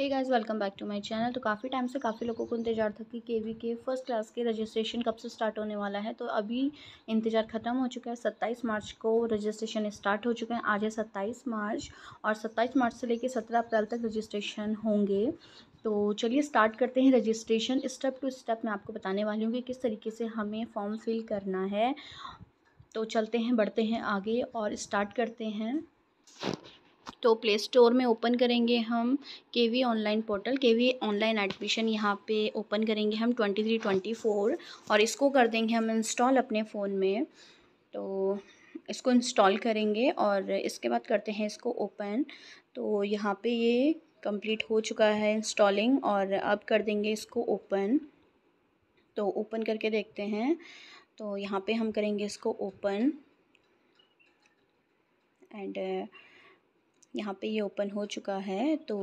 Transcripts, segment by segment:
hey guys welcome back to my channel तो काफ़ी time से काफ़ी लोगों को इंतजार था कि केवी के फर्स्ट क्लास के रजिस्ट्रेशन कब से स्टार्ट होने वाला है तो अभी इंतजार ख़त्म हो चुका है सत्ताईस मार्च को रजिस्ट्रेशन स्टार्ट हो चुके हैं आज है सत्ताईस मार्च और सत्ताईस मार्च से लेकर सत्रह अप्रैल तक रजिस्ट्रेशन होंगे तो चलिए स्टार्ट करते हैं रजिस्ट्रेशन स्टेप टू स्टेप मैं आपको बताने वाली हूँ कि किस तरीके से हमें फॉर्म फिल करना है तो चलते हैं बढ़ते हैं आगे और स्टार्ट करते हैं तो प्ले स्टोर में ओपन करेंगे हम K V online portal K V online admission यहाँ पे ओपन करेंगे हम ट्वेंटी थ्री ट्वेंटी फोर और इसको कर देंगे हम इंस्टॉल अपने फ़ोन में तो इसको इंस्टॉल करेंगे और इसके बाद करते हैं इसको ओपन तो यहाँ पे ये कंप्लीट हो चुका है इंस्टॉलिंग और अब कर देंगे इसको ओपन तो ओपन करके देखते हैं तो यहाँ पर हम करेंगे इसको ओपन एंड यहाँ पे ये ओपन हो चुका है तो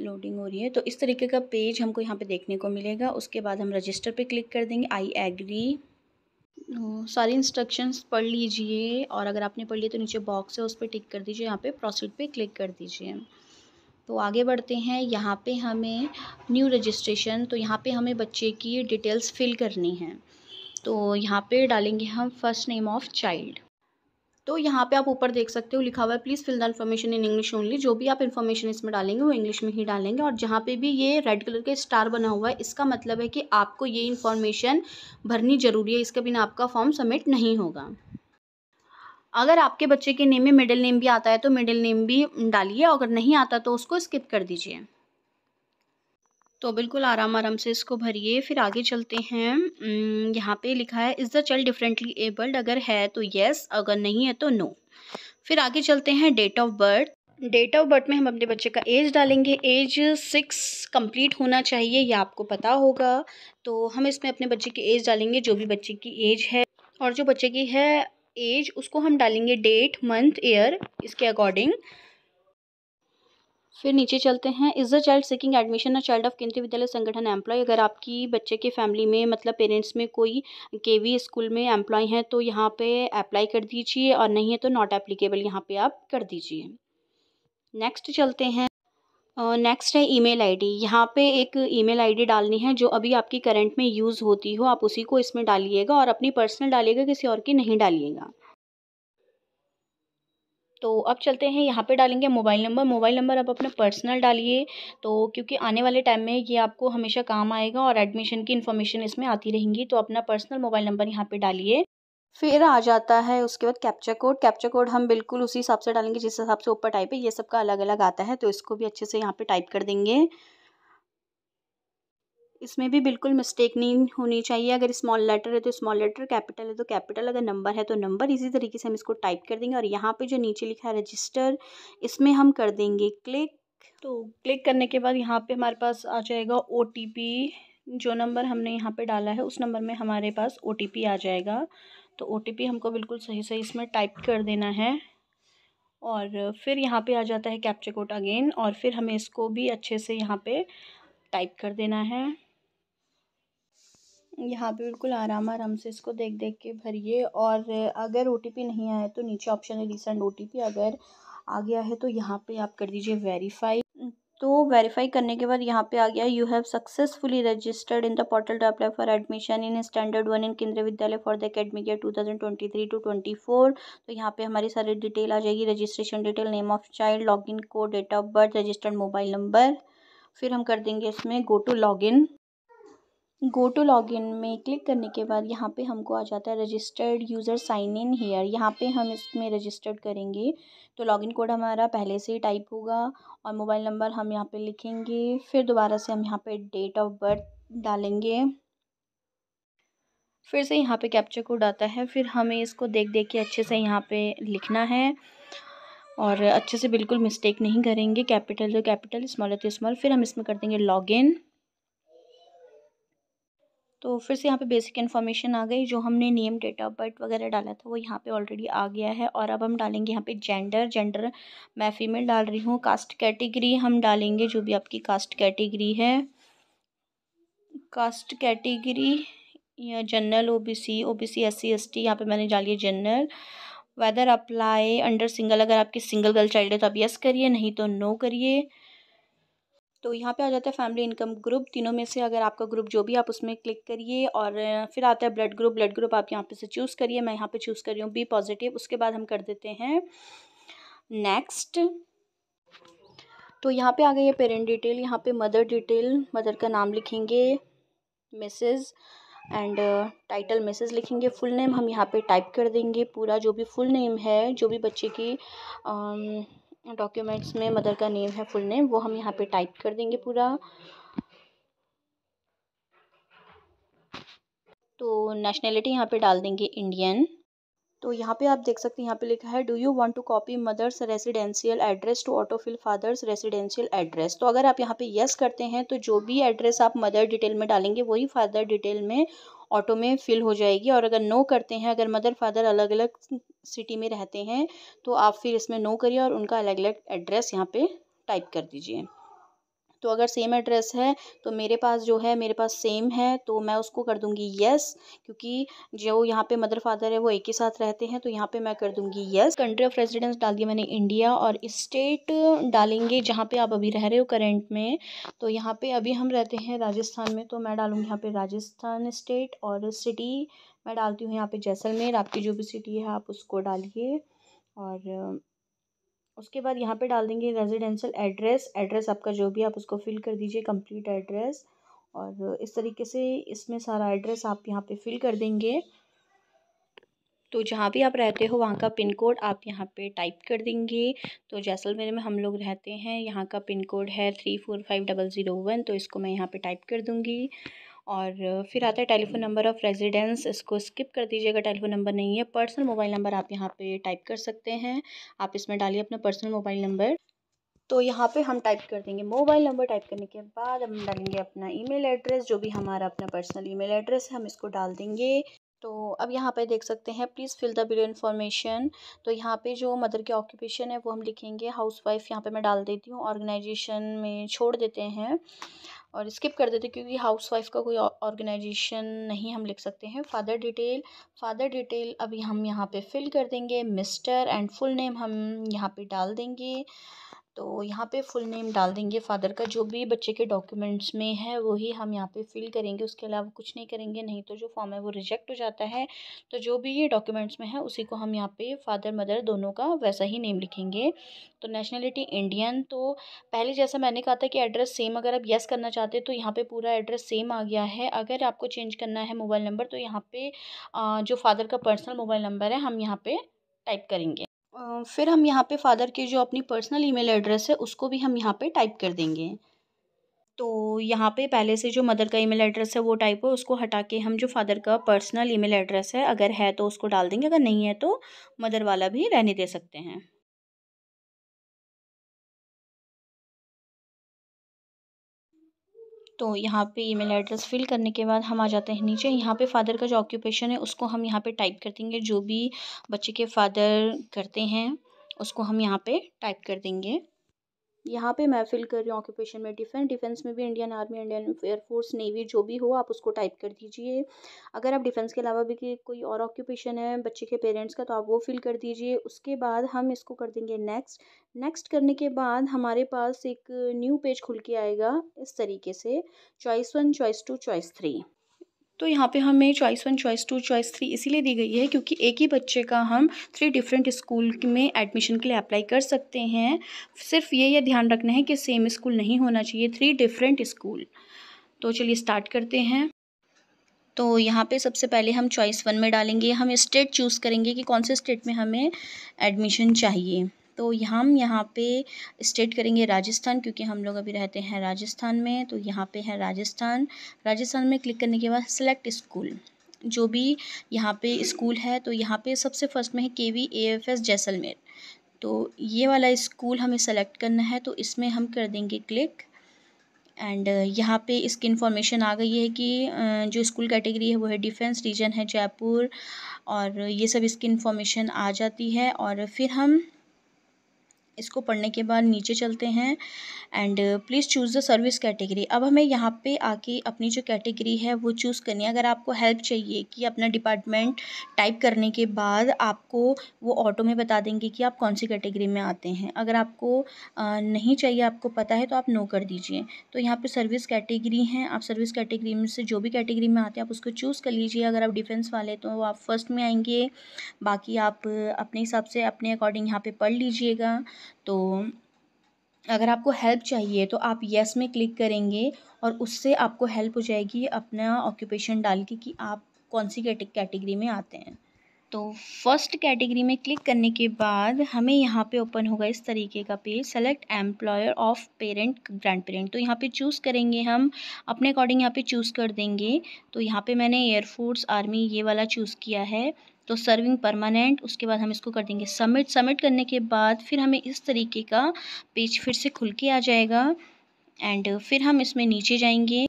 लोडिंग हो रही है तो इस तरीके का पेज हमको यहाँ पे देखने को मिलेगा उसके बाद हम रजिस्टर पे क्लिक कर देंगे आई एग्री तो सारी इंस्ट्रक्शंस पढ़ लीजिए और अगर आपने पढ़ लिया तो नीचे बॉक्स है उस पर टिक कर दीजिए यहाँ पे प्रोसीड पे क्लिक कर दीजिए तो आगे बढ़ते हैं यहाँ पे हमें न्यू रजिस्ट्रेशन तो यहाँ पे हमें बच्चे की डिटेल्स फिल करनी है तो यहाँ पे डालेंगे हम फर्स्ट नेम ऑफ़ चाइल्ड तो यहाँ पे आप ऊपर देख सकते हो लिखा हुआ है please fill the information in English only जो भी आप इन्फॉर्मेशन इसमें डालेंगे वो इंग्लिश में ही डालेंगे और जहाँ पे भी ये रेड कलर के स्टार बना हुआ है इसका मतलब है कि आपको ये इन्फॉर्मेशन भरनी ज़रूरी है इसके बिना आपका फॉर्म सबमिट नहीं होगा अगर आपके बच्चे के नेम में मिडिल नेम भी आता है तो मिडिल नेम भी डालिए अगर नहीं आता तो उसको स्किप कर दीजिए तो बिल्कुल आराम आराम से इसको भरिए फिर आगे चलते हैं यहाँ पे लिखा है is the child differently abled अगर है तो येस अगर नहीं है तो नो फिर आगे चलते हैं date of birth date of birth में हम अपने बच्चे का एज डालेंगे एज सिक्स कंप्लीट होना चाहिए या आपको पता होगा तो हम इसमें अपने बच्चे की एज डालेंगे जो भी बच्चे की एज है और जो बच्चे की है एज उसको हम डालेंगे डेट मंथ ईयर इसके अकॉर्डिंग फिर नीचे चलते हैं is the child seeking admission a child of Kendriya Vidyalaya संगठन एम्प्लॉय अगर आपकी बच्चे के फैमिली में मतलब पेरेंट्स में कोई के वी स्कूल में एम्प्लॉय हैं तो यहाँ पे अप्लाई कर दीजिए और नहीं है तो नॉट एप्लीकेबल यहाँ पे आप कर दीजिए नेक्स्ट चलते हैं नेक्स्ट है ईमेल आईडी यहाँ पर एक ई मेल डालनी है जो अभी आपकी करंट में यूज़ होती हो आप उसी को इसमें डालिएगा और अपनी पर्सनल डालिएगा किसी और की नहीं डालिएगा तो अब चलते हैं यहाँ पे डालेंगे मोबाइल नंबर मोबाइल नंबर आप अपना पर्सनल डालिए तो क्योंकि आने वाले टाइम में ये आपको हमेशा काम आएगा और एडमिशन की इन्फॉर्मेशन इसमें आती रहेंगी तो अपना पर्सनल मोबाइल नंबर यहाँ पे डालिए फिर आ जाता है उसके बाद कैप्चर कोड कैप्चर कोड हम बिल्कुल उसी हिसाब से डालेंगे जिस हिसाब से ऊपर टाइप है ये सब का अलग अलग आता है तो इसको भी अच्छे से यहाँ पे टाइप कर देंगे इसमें भी बिल्कुल मिस्टेक नहीं होनी चाहिए अगर स्मॉल लेटर है तो स्मॉल लेटर कैपिटल है तो कैपिटल अगर नंबर है तो नंबर इसी तरीके से हम इसको टाइप कर देंगे और यहाँ पे जो नीचे लिखा है रजिस्टर इसमें हम कर देंगे क्लिक तो क्लिक करने के बाद यहाँ पे हमारे पास आ जाएगा ओ जो नंबर हमने यहाँ पर डाला है उस नंबर में हमारे पास ओ आ जाएगा तो ओ हमको बिल्कुल सही सही इसमें टाइप कर देना है और फिर यहाँ पे आ जाता है कैप्चे कोड अगेन और फिर हमें इसको भी अच्छे से यहाँ पे टाइप कर देना है यहाँ पे बिल्कुल आराम आराम से इसको देख देख के भरिए और अगर ओ नहीं आया तो नीचे ऑप्शन है रिसेंट ओ अगर आ गया है तो यहाँ पे आप कर दीजिए वेरीफाई तो वेरीफाई करने के बाद यहाँ पे आ गया you have successfully registered in the portal to apply for admission in standard one in Kendriya Vidyalaya for the academic year 2023 to 24 तो यहाँ पे हमारी सारी डिटेल आ जाएगी registration detail name of child login code date of birth registered mobile number फिर हम कर देंगे इसमें go to log in go to login में क्लिक करने के बाद यहाँ पे हमको आ जाता है registered user sign in here यहाँ पे हम इसमें रजिस्टर्ड करेंगे तो लॉगिन कोड हमारा पहले से ही टाइप होगा और मोबाइल नंबर हम यहाँ पे लिखेंगे फिर दोबारा से हम यहाँ पे डेट ऑफ बर्थ डालेंगे फिर से यहाँ पे कैप्चर कोड आता है फिर हमें इसको देख देख के अच्छे से यहाँ पर लिखना है और अच्छे से बिल्कुल मिस्टेक नहीं करेंगे कैपिटल तो कैपिटल स्मॉल तो स्मॉल फिर हम इसमें कर देंगे लॉगिन तो फिर से यहाँ पे बेसिक इन्फॉर्मेशन आ गई जो हमने नेम डेट ऑफ बर्थ वगैरह डाला था वो यहाँ पे ऑलरेडी आ गया है और अब हम डालेंगे यहाँ पे जेंडर जेंडर मैं फीमेल डाल रही हूँ कास्ट कैटेगरी हम डालेंगे जो भी आपकी कास्ट कैटेगरी है कास्ट कैटेगरी या general OBC OBC SC ST यहाँ पे मैंने डाली है general whether apply under single अगर आपकी सिंगल गर्ल चाइल्ड है तो आप यस करिए नहीं तो नो करिए तो यहाँ पे आ जाता है फैमिली इनकम ग्रुप तीनों में से अगर आपका ग्रुप जो भी आप उसमें क्लिक करिए और फिर आता है ब्लड ग्रुप ब्लड ग्रुप आप यहाँ पे से चूज़ करिए मैं यहाँ पे चूज़ कर रही हूँ बी पॉजिटिव उसके बाद हम कर देते हैं नेक्स्ट तो यहाँ पे आ गई है पेरेंट डिटेल यहाँ पे मदर डिटेल मदर का नाम लिखेंगे मिसेज़ एंड टाइटल मैसेज लिखेंगे फुल नेम हम यहाँ पे टाइप कर देंगे पूरा जो भी फुल नेम है जो भी बच्चे की डॉक्यूमेंट्स में मदर का नेम है फुल नेम वो हम यहाँ पे टाइप कर देंगे पूरा तो नेशनैलिटी यहाँ पे डाल देंगे इंडियन तो यहाँ पे आप देख सकते हैं यहाँ पे लिखा है do you want to copy mother's residential address to auto fill father's residential address तो अगर आप यहाँ पे यस करते हैं तो जो भी एड्रेस आप मदर डिटेल में डालेंगे वही फादर डिटेल में ऑटो में फिल हो जाएगी और अगर नो करते हैं अगर मदर फादर अलग अलग सिटी में रहते हैं तो आप फिर इसमें नो करिए और उनका अलग अलग एड्रेस यहाँ पे टाइप कर दीजिए तो अगर सेम एड्रेस है तो मेरे पास जो है मेरे पास सेम है तो मैं उसको कर दूँगी यस क्योंकि जो यहाँ पे मदर फादर है वो एक ही साथ रहते हैं तो यहाँ पे मैं कर दूँगी येस कंट्री ऑफ रेजिडेंस डाल दिया मैंने इंडिया और स्टेट डालेंगे जहाँ पे आप अभी रह रहे हो करेंट में तो यहाँ पे अभी हम रहते हैं राजस्थान में तो मैं डालूँगी यहाँ पे राजस्थान स्टेट और सिटी मैं डालती हूँ यहाँ पे जैसलमेर आपकी जो भी सिटी है आप उसको डालिए और उसके बाद यहाँ पे डाल देंगे रेजिडेंशियल एड्रेस एड्रेस आपका जो भी आप उसको फिल कर दीजिए कंप्लीट एड्रेस और इस तरीके से इसमें सारा एड्रेस आप यहाँ पे फिल कर देंगे तो जहाँ भी आप रहते हो वहाँ का पिन कोड आप यहाँ पे टाइप कर देंगे तो जैसलमेर में हम लोग रहते हैं यहाँ का पिन कोड है three four five double zero one तो इसको मैं यहाँ पे टाइप कर दूँगी और फिर आता है टेलीफ़ोन नंबर ऑफ़ रेजिडेंस इसको स्किप कर दीजिएगा टेलीफ़ोन नंबर नहीं है पर्सनल मोबाइल नंबर आप यहाँ पे टाइप कर सकते हैं आप इसमें डालिए अपना पर्सनल मोबाइल नंबर तो यहाँ पे हम टाइप कर देंगे मोबाइल नंबर टाइप करने के बाद हम डालेंगे अपना ईमेल एड्रेस जो भी हमारा अपना पर्सनल ई एड्रेस है हम इसको डाल देंगे तो अब यहाँ पे देख सकते हैं please fill the below information तो यहाँ पे जो मदर की ऑक्यूपेशन है वो हम लिखेंगे हाउस वाइफ यहाँ पर मैं डाल देती हूँ ऑर्गेनाइजेशन में छोड़ देते हैं और स्किप कर देते क्योंकि हाउस वाइफ का कोई ऑर्गेनाइजेशन नहीं हम लिख सकते हैं फादर डिटेल फादर डिटेल अभी हम यहाँ पे फिल कर देंगे मिस्टर एंड फुल नेम हम यहाँ पे डाल देंगे तो यहाँ पे फुल नेम डाल देंगे फादर का जो भी बच्चे के डॉक्यूमेंट्स में है वही हम यहाँ पे फिल करेंगे उसके अलावा कुछ नहीं करेंगे नहीं तो जो फॉर्म है वो रिजेक्ट हो जाता है तो जो भी ये डॉक्यूमेंट्स में है उसी को हम यहाँ पे फादर मदर दोनों का वैसा ही नेम लिखेंगे तो नेशनलिटी इंडियन तो पहले जैसा मैंने कहा था कि एड्रेस सेम अगर आप येस करना चाहते तो यहाँ पर पूरा एड्रेस सेम आ गया है अगर आपको चेंज करना है मोबाइल नंबर तो यहाँ पर जो फादर का पर्सनल मोबाइल नंबर है हम यहाँ पर टाइप करेंगे फिर हम यहाँ पे फ़ादर के जो अपनी पर्सनल ईमेल एड्रेस है उसको भी हम यहाँ पे टाइप कर देंगे तो यहाँ पे पहले से जो मदर का ईमेल एड्रेस है वो टाइप है उसको हटा के हम जो फादर का पर्सनल ईमेल एड्रेस है अगर है तो उसको डाल देंगे अगर नहीं है तो मदर वाला भी रहने दे सकते हैं तो यहाँ पे ईमेल एड्रेस फिल करने के बाद हम आ जाते हैं नीचे यहाँ पे फादर का जो ऑक्यूपेशन है उसको हम यहाँ पे टाइप कर देंगे जो भी बच्चे के फादर करते हैं उसको हम यहाँ पे टाइप कर देंगे यहाँ पे मैं फिल कर रही हूँ ऑक्यूपेशन में डिफेंस डिफेंस में भी Indian army Indian air force navy जो भी हो आप उसको टाइप कर दीजिए अगर आप डिफेंस के अलावा भी कोई और ऑक्यूपेशन है बच्चे के पेरेंट्स का तो आप वो फिल कर दीजिए उसके बाद हम इसको कर देंगे नेक्स्ट नेक्स्ट करने के बाद हमारे पास एक न्यू पेज खुल के आएगा इस तरीके से choice one choice two choice three तो यहाँ पे हमें choice one choice two choice three इसीलिए दी गई है क्योंकि एक ही बच्चे का हम थ्री डिफरेंट स्कूल में एडमिशन के लिए अप्लाई कर सकते हैं सिर्फ ये ये ध्यान रखना है कि सेम स्कूल नहीं होना चाहिए थ्री डिफरेंट स्कूल तो चलिए स्टार्ट करते हैं तो यहाँ पे सबसे पहले हम चॉइस वन में डालेंगे हम स्टेट चूज़ करेंगे कि कौन से स्टेट में हमें एडमिशन चाहिए तो हम यहाँ पे स्टेट करेंगे राजस्थान क्योंकि हम लोग अभी रहते हैं राजस्थान में तो यहाँ पे है राजस्थान राजस्थान में क्लिक करने के बाद सेलेक्ट स्कूल जो भी यहाँ पे स्कूल है तो यहाँ पे सबसे फर्स्ट में है K V A F S Jaisalmer तो ये वाला स्कूल हमें सेलेक्ट करना है तो इसमें हम कर देंगे क्लिक एंड यहाँ पे इसकी इन्फॉर्मेशन आ गई है कि जो स्कूल कैटेगरी है वो है डिफेंस रीजन है जयपुर और ये सब इसकी इन्फॉर्मेशन आ जाती है और फिर हम इसको पढ़ने के बाद नीचे चलते हैं and please choose the service category अब हमें यहाँ पे आके अपनी जो कैटेगरी है वो चूज़ करनी है अगर आपको हेल्प चाहिए कि अपना डिपार्टमेंट टाइप करने के बाद आपको वो ऑटो में बता देंगे कि आप कौन सी कैटेगरी में आते हैं अगर आपको uh, नहीं चाहिए आपको पता है तो आप नो कर दीजिए तो यहाँ पर सर्विस कैटेगरी हैं आप सर्विस कैटेगरी में से जो भी कैटेगरी में आते हैं आप उसको चूज़ कर लीजिए अगर आप डिफेंस वाले तो आप फर्स्ट में आएंगे बाकी आप अपने हिसाब से अपने अकॉर्डिंग यहाँ पर पढ़ लीजिएगा तो अगर आपको हेल्प चाहिए तो आप येस में क्लिक करेंगे और उससे आपको हेल्प हो जाएगी अपना ऑक्यूपेशन डाल के कि आप कौन सी कैटेगरी में आते हैं तो फर्स्ट कैटेगरी में क्लिक करने के बाद हमें यहाँ पे ओपन होगा इस तरीके का page select employer of parent grand parent तो यहाँ पे चूज़ करेंगे हम अपने अकॉर्डिंग यहाँ पे चूज़ कर देंगे तो यहाँ पे मैंने एयरफोर्स आर्मी ये वाला चूज़ किया है तो सर्विंग परमानेंट उसके बाद हम इसको कर देंगे सबमिट सबमिट करने के बाद फिर हमें इस तरीके का पेज फिर से खुल के आ जाएगा एंड फिर हम इसमें नीचे जाएंगे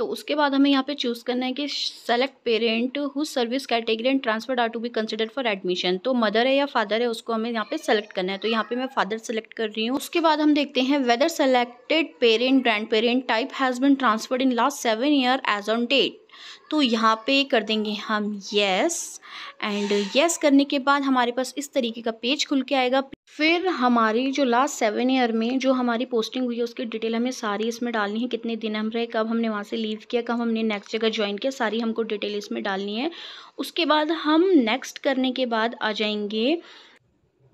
तो उसके बाद हमें यहाँ पे चूज़ करना है कि select parent who service category and transfer are to be consider for admission तो मदर है या फादर है उसको हमें यहाँ पे सेलेक्ट करना है तो यहाँ पे मैं फादर सेलेक्ट कर रही हूँ उसके बाद हम देखते हैं whether selected parent grand parent type has been transferred in last seven year age on date तो यहाँ पे कर देंगे हम येस एंड येस करने के बाद हमारे पास इस तरीके का पेज खुल के आएगा फिर हमारी जो लास्ट सेवन ईयर में जो हमारी पोस्टिंग हुई है उसकी डिटेल हमें सारी इसमें डालनी है कितने दिन हम रहे कब हमने वहाँ से लीव किया कब हमने नेक्स्ट जगह ज्वाइन किया सारी हमको डिटेल इसमें डालनी है उसके बाद हम नेक्स्ट करने के बाद आ जाएंगे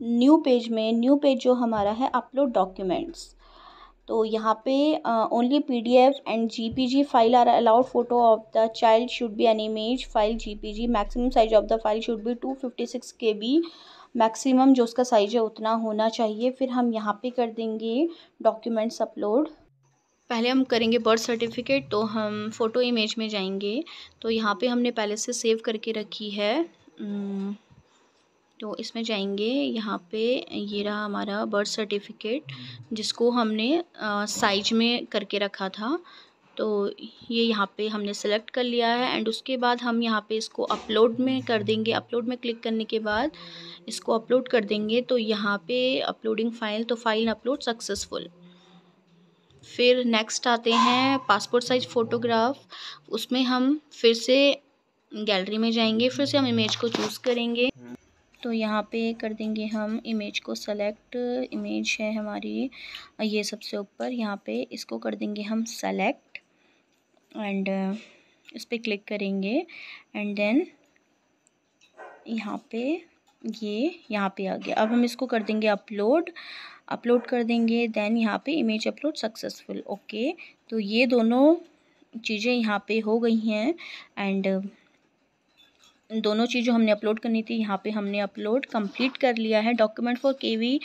न्यू पेज में न्यू पेज जो हमारा है अपलोड डॉक्यूमेंट्स तो यहाँ पे only P D F and J P G file are allowed photo of the child should be an image file J P G maximum size of the file should be two fifty six K B maximum जो उसका size है उतना होना चाहिए फिर हम यहाँ पे कर देंगे डॉक्यूमेंट्स अपलोड पहले हम करेंगे बर्थ सर्टिफिकेट तो हम फ़ोटो इमेज में जाएंगे तो यहाँ पे हमने पहले से सेव करके रखी है तो इसमें जाएंगे यहाँ पे ये रहा हमारा बर्थ सर्टिफिकेट जिसको हमने साइज में करके रखा था तो ये यहाँ पे हमने सेलेक्ट कर लिया है एंड उसके बाद हम यहाँ पे इसको अपलोड में कर देंगे अपलोड में क्लिक करने के बाद इसको अपलोड कर देंगे तो यहाँ पे अपलोडिंग फ़ाइल तो फ़ाइल अपलोड सक्सेसफुल फिर नेक्स्ट आते हैं पासपोर्ट साइज़ फ़ोटोग्राफ उसमें हम फिर से गैलरी में जाएंगे फिर से हम इमेज को चूज़ करेंगे तो यहाँ पे कर देंगे हम इमेज को सेलेक्ट इमेज है हमारी ये सबसे ऊपर यहाँ पे इसको कर देंगे हम सेलेक्ट एंड इस पर क्लिक करेंगे एंड देन यहाँ पे ये यहाँ पे आ गया अब हम इसको कर देंगे अपलोड अपलोड कर देंगे देन यहाँ पे इमेज अपलोड सक्सेसफुल ओके तो ये दोनों चीज़ें यहाँ पे हो गई हैं एंड uh, दोनों चीज़ जो हमने अपलोड करनी थी यहाँ पे हमने अपलोड कंप्लीट कर लिया है document for K V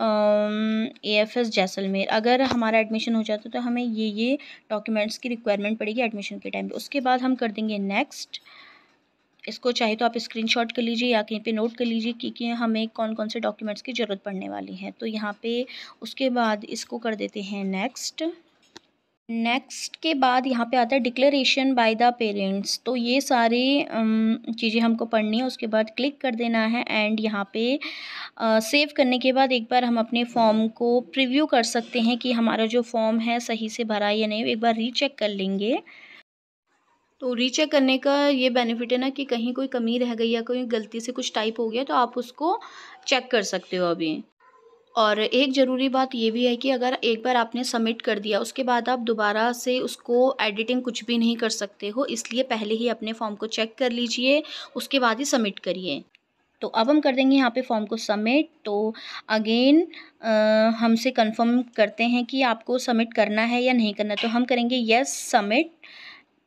A F S Jaisalmer अगर हमारा एडमिशन हो जाता तो हमें ये ये डॉक्यूमेंट्स की रिक्वायरमेंट पड़ेगी एडमिशन के टाइम पे उसके बाद हम कर देंगे नेक्स्ट इसको चाहे तो आप स्क्रीनशॉट कर लीजिए या कहीं पे नोट कर लीजिए कि, कि हमें कौन कौन से डॉक्यूमेंट्स की ज़रूरत पड़ने वाली है तो यहाँ पे उसके बाद इसको कर देते हैं नेक्स्ट नेक्स्ट के बाद यहाँ पे आता है डिक्लेरेशन बाय द पेरेंट्स तो ये सारे चीज़ें हमको पढ़नी है उसके बाद क्लिक कर देना है एंड यहाँ पे सेव करने के बाद एक बार हम अपने फॉर्म को प्रीव्यू कर सकते हैं कि हमारा जो फॉर्म है सही से भरा या नहीं एक बार रीचेक कर लेंगे तो रीचेक करने का ये बेनिफिट है ना कि कहीं कोई कमी रह गई या कोई गलती से कुछ टाइप हो गया तो आप उसको चेक कर सकते हो अभी और एक ज़रूरी बात ये भी है कि अगर एक बार आपने सबमिट कर दिया उसके बाद आप दोबारा से उसको एडिटिंग कुछ भी नहीं कर सकते हो इसलिए पहले ही अपने फॉर्म को चेक कर लीजिए उसके बाद ही सबमिट करिए तो अब हम कर देंगे यहाँ पे फॉर्म को सबमिट तो अगेन हमसे कंफर्म करते हैं कि आपको सबमिट करना है या नहीं करना तो हम करेंगे यस सबमिट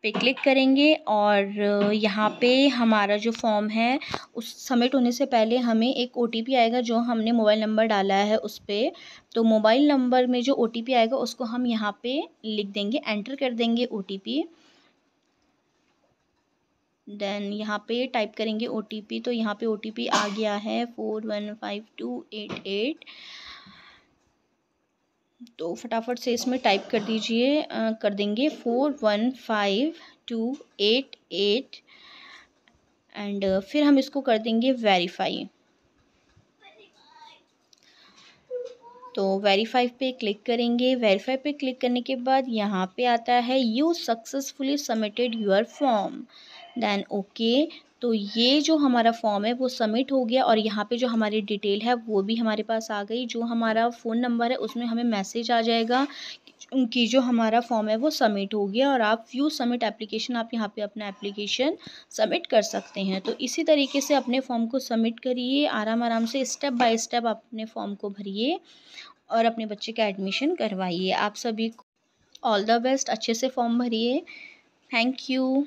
पे क्लिक करेंगे और यहाँ पे हमारा जो फॉर्म है उस सबमिट होने से पहले हमें एक ओ आएगा जो हमने मोबाइल नंबर डाला है उस पर तो मोबाइल नंबर में जो ओ आएगा उसको हम यहाँ पे लिख देंगे एंटर कर देंगे ओ देन यहाँ पे टाइप करेंगे ओ तो यहाँ पे ओ आ गया है four one five two eight eight तो फटाफट से इसमें टाइप कर दीजिए कर देंगे four one five two eight eight एंड फिर हम इसको कर देंगे वेरीफाई तो वेरीफाई पे क्लिक करेंगे वेरीफाई पे क्लिक करने के बाद यहाँ पे आता है you successfully submitted your form then okay तो ये जो हमारा फॉर्म है वो सबमिट हो गया और यहाँ पे जो हमारी डिटेल है वो भी हमारे पास आ गई जो हमारा फ़ोन नंबर है उसमें हमें मैसेज आ जाएगा कि जो हमारा फॉर्म है वो सबमिट हो गया और आप व्यू सबमिट एप्लीकेशन आप यहाँ पे अपना एप्लीकेशन सबमिट कर सकते हैं तो इसी तरीके से अपने फॉर्म को सबमिट करिए आराम आराम से स्टेप बाय स्टेप अपने फॉर्म को भरिए और अपने बच्चे का एडमिशन करवाइए आप सभी ऑल द बेस्ट अच्छे से फॉर्म भरिए थैंक यू